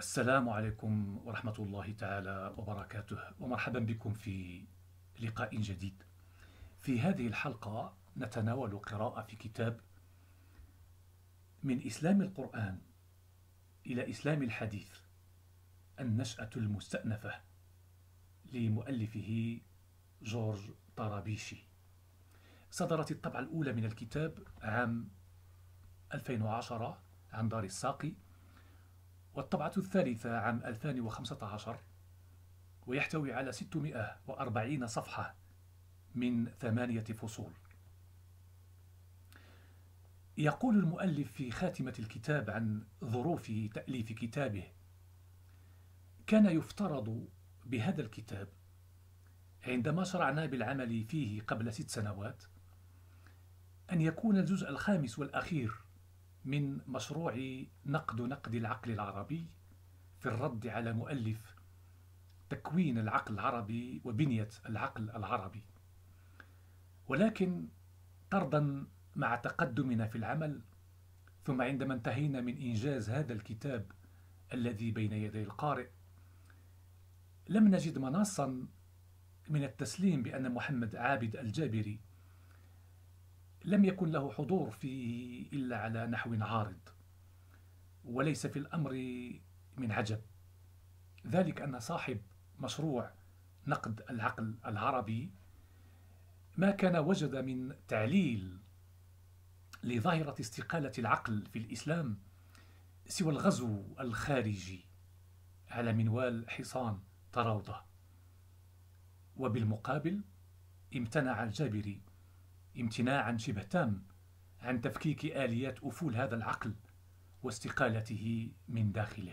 السلام عليكم ورحمة الله تعالى وبركاته ومرحبا بكم في لقاء جديد في هذه الحلقة نتناول قراءة في كتاب من إسلام القرآن إلى إسلام الحديث النشأة المستأنفة لمؤلفه جورج طرابيشي صدرت الطبعة الأولى من الكتاب عام 2010 عن دار الساقي والطبعة الثالثة عام 2015 ويحتوي على 640 صفحة من ثمانية فصول يقول المؤلف في خاتمة الكتاب عن ظروف تأليف كتابه كان يفترض بهذا الكتاب عندما شرعنا بالعمل فيه قبل ست سنوات أن يكون الجزء الخامس والأخير من مشروع نقد نقد العقل العربي في الرد على مؤلف تكوين العقل العربي وبنية العقل العربي ولكن طردا مع تقدمنا في العمل ثم عندما انتهينا من إنجاز هذا الكتاب الذي بين يدي القارئ لم نجد مناصا من التسليم بأن محمد عابد الجابري لم يكن له حضور فيه إلا على نحو عارض وليس في الأمر من عجب ذلك أن صاحب مشروع نقد العقل العربي ما كان وجد من تعليل لظاهرة استقالة العقل في الإسلام سوى الغزو الخارجي على منوال حصان طراوضة وبالمقابل امتنع الجابري امتناعا شبه تام عن تفكيك آليات أفول هذا العقل واستقالته من داخله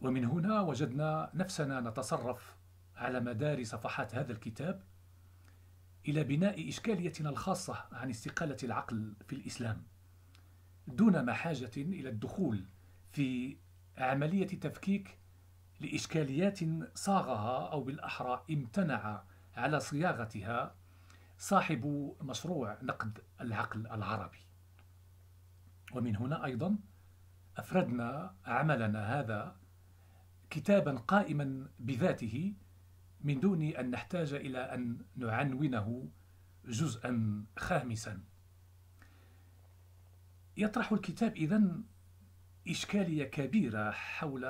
ومن هنا وجدنا نفسنا نتصرف على مدار صفحات هذا الكتاب إلى بناء إشكاليتنا الخاصة عن استقالة العقل في الإسلام دون محاجة إلى الدخول في عملية تفكيك لإشكاليات صاغها أو بالأحرى امتنع على صياغتها صاحب مشروع نقد العقل العربي ومن هنا أيضا أفردنا عملنا هذا كتابا قائما بذاته من دون أن نحتاج إلى أن نعنونه جزءا خامسا يطرح الكتاب إذن إشكالية كبيرة حول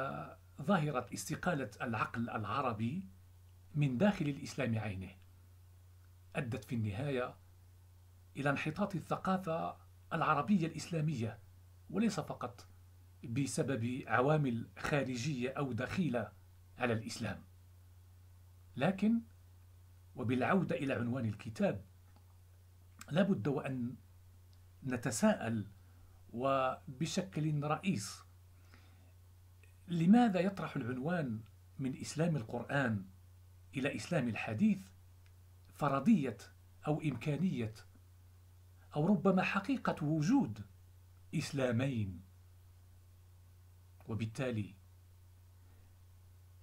ظاهرة استقالة العقل العربي من داخل الإسلام عينه أدت في النهاية إلى انحطاط الثقافة العربية الإسلامية وليس فقط بسبب عوامل خارجية أو دخيلة على الإسلام لكن وبالعودة إلى عنوان الكتاب لابد وأن نتساءل وبشكل رئيس لماذا يطرح العنوان من إسلام القرآن إلى إسلام الحديث فرضية أو إمكانية أو ربما حقيقة وجود إسلامين وبالتالي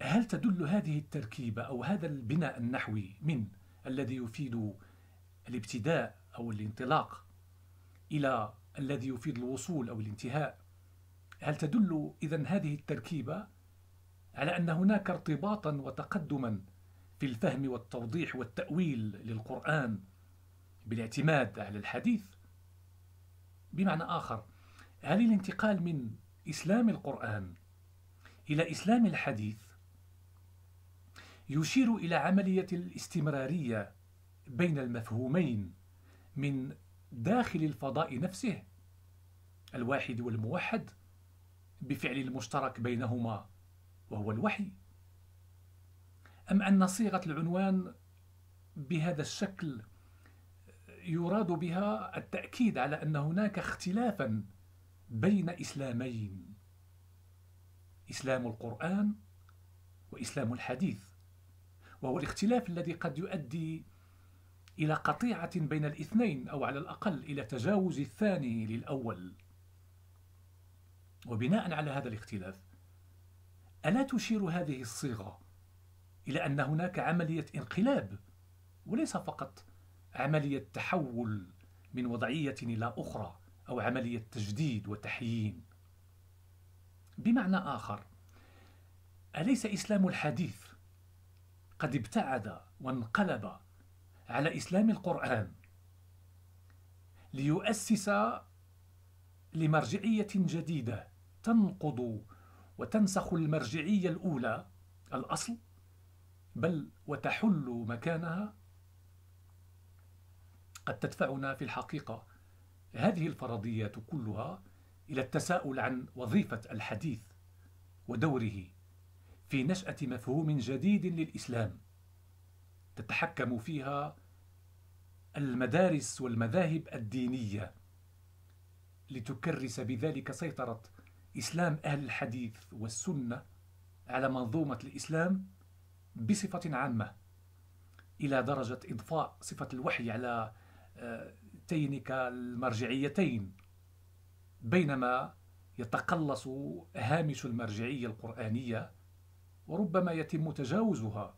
هل تدل هذه التركيبة أو هذا البناء النحوي من الذي يفيد الابتداء أو الانطلاق إلى الذي يفيد الوصول أو الانتهاء هل تدل إذا هذه التركيبة على أن هناك ارتباطا وتقدما في الفهم والتوضيح والتأويل للقرآن بالاعتماد على الحديث بمعنى آخر هل الانتقال من إسلام القرآن إلى إسلام الحديث يشير إلى عملية الاستمرارية بين المفهومين من داخل الفضاء نفسه الواحد والموحد بفعل المشترك بينهما وهو الوحي أم أن صيغة العنوان بهذا الشكل يراد بها التأكيد على أن هناك اختلافا بين إسلامين إسلام القرآن وإسلام الحديث وهو الاختلاف الذي قد يؤدي إلى قطيعة بين الاثنين أو على الأقل إلى تجاوز الثاني للأول وبناء على هذا الاختلاف ألا تشير هذه الصيغة إلى أن هناك عملية انقلاب وليس فقط عملية تحول من وضعية إلى أخرى أو عملية تجديد وتحيين بمعنى آخر أليس إسلام الحديث قد ابتعد وانقلب على إسلام القرآن ليؤسس لمرجعية جديدة تنقض وتنسخ المرجعية الأولى الأصل بل وتحل مكانها قد تدفعنا في الحقيقة هذه الفرضيات كلها إلى التساؤل عن وظيفة الحديث ودوره في نشأة مفهوم جديد للإسلام تتحكم فيها المدارس والمذاهب الدينية لتكرس بذلك سيطرة إسلام أهل الحديث والسنة على منظومة الإسلام بصفة عامة إلى درجة إضفاء صفة الوحي على آه، تينك المرجعيتين بينما يتقلص هامش المرجعية القرآنية وربما يتم تجاوزها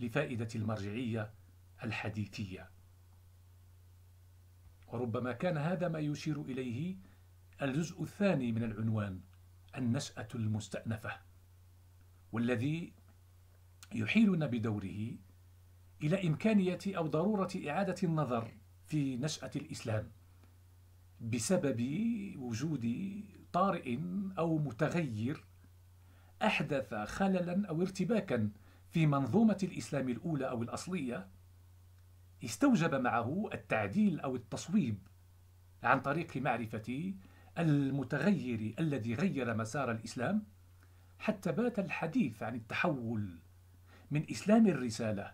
لفائدة المرجعية الحديثية وربما كان هذا ما يشير إليه الجزء الثاني من العنوان النشأة المستأنفة والذي يحيلنا بدوره إلى إمكانية أو ضرورة إعادة النظر في نشأة الإسلام بسبب وجود طارئ أو متغير أحدث خللا أو ارتباكا في منظومة الإسلام الأولى أو الأصلية استوجب معه التعديل أو التصويب عن طريق معرفة المتغير الذي غير مسار الإسلام حتى بات الحديث عن التحول من إسلام الرسالة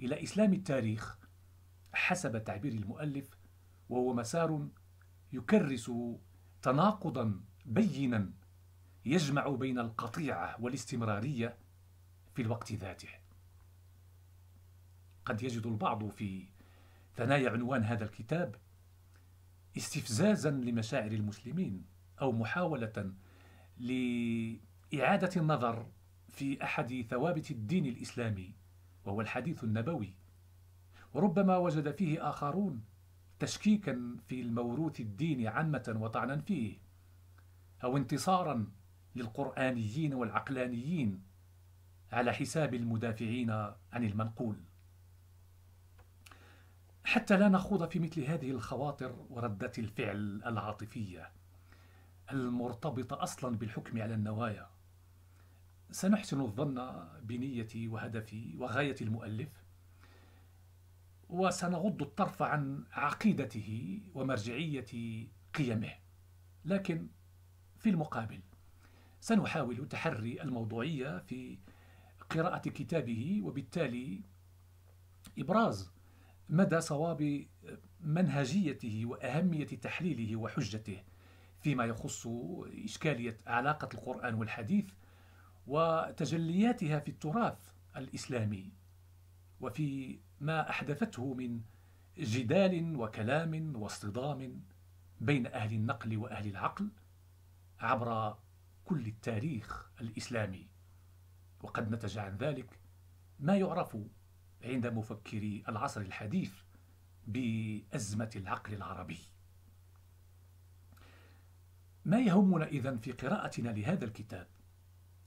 إلى إسلام التاريخ حسب تعبير المؤلف وهو مسار يكرس تناقضا بينا يجمع بين القطيعة والاستمرارية في الوقت ذاته قد يجد البعض في ثنايا عنوان هذا الكتاب استفزازا لمشاعر المسلمين أو محاولة لإعادة النظر في أحد ثوابت الدين الإسلامي وهو الحديث النبوي وربما وجد فيه آخرون تشكيكا في الموروث الديني عامة وطعنا فيه أو انتصارا للقرآنيين والعقلانيين على حساب المدافعين عن المنقول حتى لا نخوض في مثل هذه الخواطر وردة الفعل العاطفية المرتبطة أصلا بالحكم على النوايا سنحسن الظن بنيتي وهدفي وغاية المؤلف وسنغض الطرف عن عقيدته ومرجعية قيمه لكن في المقابل سنحاول تحري الموضوعية في قراءة كتابه وبالتالي إبراز مدى صواب منهجيته وأهمية تحليله وحجته فيما يخص إشكالية علاقة القرآن والحديث وتجلياتها في التراث الإسلامي وفي ما أحدثته من جدال وكلام واصطدام بين أهل النقل وأهل العقل عبر كل التاريخ الإسلامي وقد نتج عن ذلك ما يعرف عند مفكري العصر الحديث بأزمة العقل العربي ما يهمنا إذن في قراءتنا لهذا الكتاب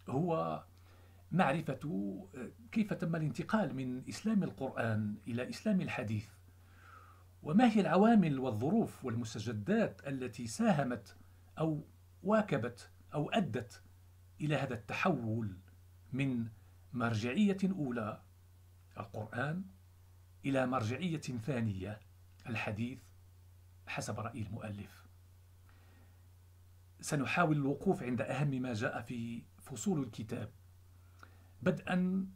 هو معرفة كيف تم الانتقال من إسلام القرآن إلى إسلام الحديث وما هي العوامل والظروف والمستجدات التي ساهمت أو واكبت أو أدت إلى هذا التحول من مرجعية أولى القرآن إلى مرجعية ثانية الحديث حسب رأي المؤلف سنحاول الوقوف عند أهم ما جاء في فصول الكتاب بدءا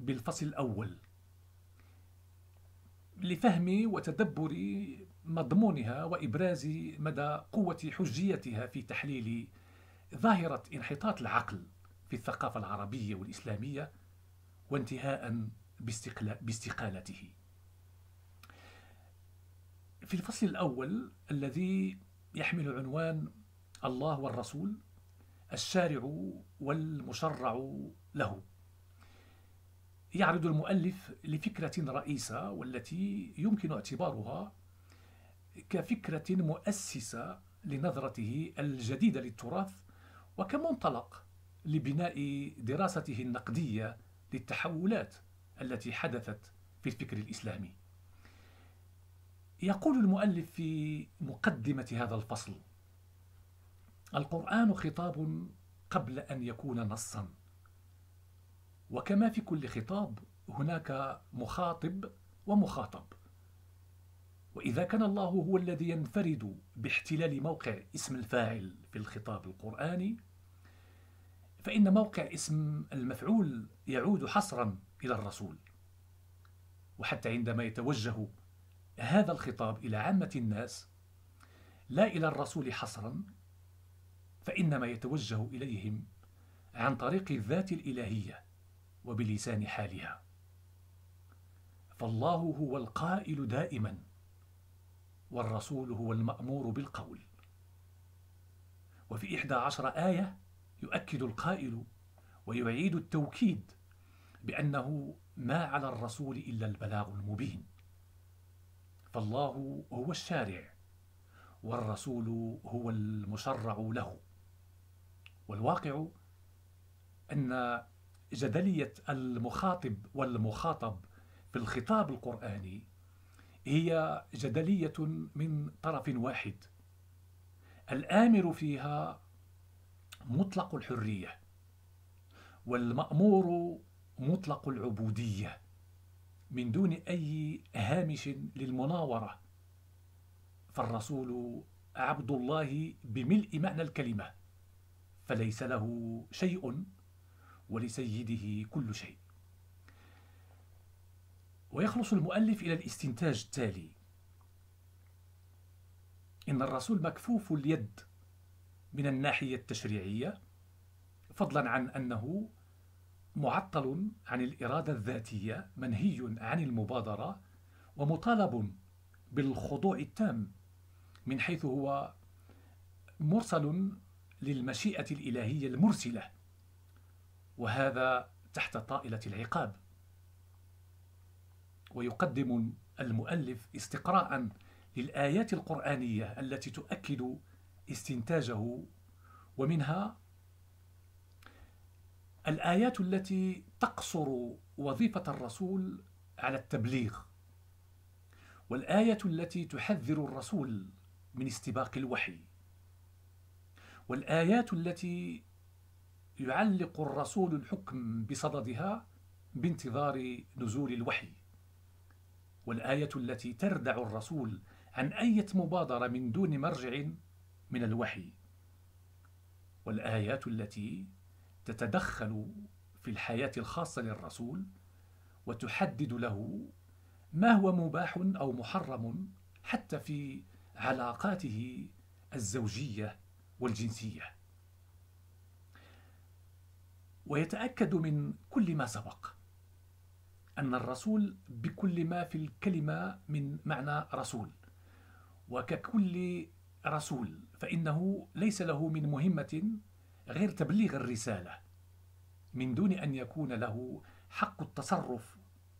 بالفصل الأول لفهم وتدبر مضمونها وإبراز مدى قوة حجيتها في تحليل ظاهرة انحطاط العقل في الثقافة العربية والإسلامية وانتهاء باستقالته في الفصل الأول الذي يحمل عنوان الله والرسول الشارع والمشرع له يعرض المؤلف لفكرة رئيسة والتي يمكن اعتبارها كفكرة مؤسسة لنظرته الجديدة للتراث وكمنطلق لبناء دراسته النقدية للتحولات التي حدثت في الفكر الإسلامي يقول المؤلف في مقدمة هذا الفصل القرآن خطاب قبل أن يكون نصا وكما في كل خطاب هناك مخاطب ومخاطب وإذا كان الله هو الذي ينفرد باحتلال موقع اسم الفاعل في الخطاب القرآني فإن موقع اسم المفعول يعود حصرا إلى الرسول وحتى عندما يتوجه هذا الخطاب إلى عامة الناس لا إلى الرسول حصرا فإنما يتوجه إليهم عن طريق الذات الإلهية وبلسان حالها فالله هو القائل دائما والرسول هو المأمور بالقول وفي إحدى عشر آية يؤكد القائل ويعيد التوكيد بأنه ما على الرسول إلا البلاغ المبين فالله هو الشارع والرسول هو المشرع له والواقع أن جدلية المخاطب والمخاطب في الخطاب القرآني هي جدلية من طرف واحد الآمر فيها مطلق الحرية والمأمور مطلق العبودية من دون أي هامش للمناورة فالرسول عبد الله بملء معنى الكلمة فليس له شيء ولسيده كل شيء ويخلص المؤلف إلى الاستنتاج التالي إن الرسول مكفوف اليد من الناحية التشريعية فضلا عن أنه معطل عن الإرادة الذاتية منهي عن المبادرة ومطالب بالخضوع التام من حيث هو مرسل للمشيئة الإلهية المرسلة وهذا تحت طائلة العقاب ويقدم المؤلف استقراء للآيات القرآنية التي تؤكد استنتاجه ومنها الآيات التي تقصر وظيفة الرسول على التبليغ والآية التي تحذر الرسول من استباق الوحي والآيات التي يعلق الرسول الحكم بصددها بانتظار نزول الوحي والآية التي تردع الرسول عن أي مبادرة من دون مرجع من الوحي والآيات التي تتدخل في الحياة الخاصة للرسول وتحدد له ما هو مباح أو محرم حتى في علاقاته الزوجية والجنسية ويتأكد من كل ما سبق أن الرسول بكل ما في الكلمة من معنى رسول وككل رسول فإنه ليس له من مهمة غير تبليغ الرسالة من دون أن يكون له حق التصرف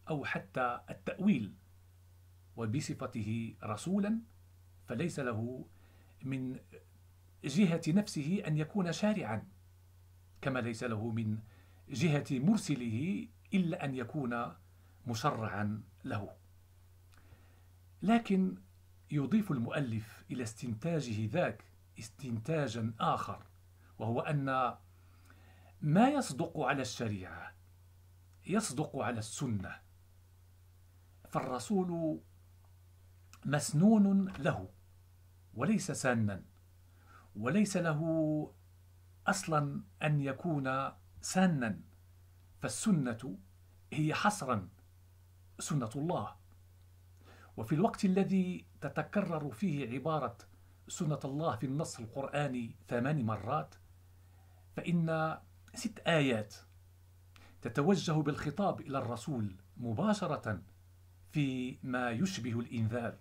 أو حتى التأويل وبصفته رسولا فليس له من جهة نفسه أن يكون شارعا كما ليس له من جهة مرسله إلا أن يكون مشرعا له لكن يضيف المؤلف إلى استنتاجه ذاك استنتاجا آخر وهو أن ما يصدق على الشريعة يصدق على السنة فالرسول مسنون له وليس سانا وليس له أصلا أن يكون سانا فالسنة هي حصرا سنة الله وفي الوقت الذي تتكرر فيه عبارة سنة الله في النص القرآني ثمان مرات فإن ست آيات تتوجه بالخطاب إلى الرسول مباشرة في ما يشبه الإنذار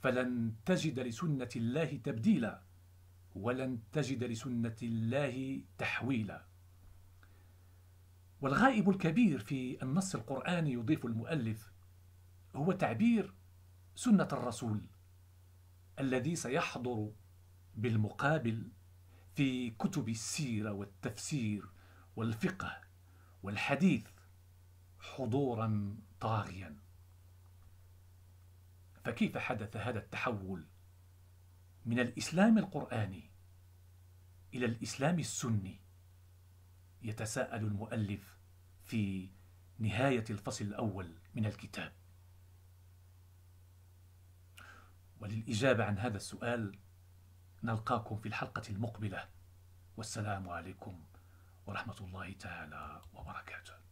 فلن تجد لسنة الله تبديلا ولن تجد لسنة الله تحويلا والغائب الكبير في النص القرآني يضيف المؤلف هو تعبير سنة الرسول الذي سيحضر بالمقابل في كتب السيرة والتفسير والفقه والحديث حضورا طاغيا فكيف حدث هذا التحول؟ من الإسلام القرآني إلى الإسلام السني يتساءل المؤلف في نهاية الفصل الأول من الكتاب وللإجابة عن هذا السؤال نلقاكم في الحلقة المقبلة والسلام عليكم ورحمة الله تعالى وبركاته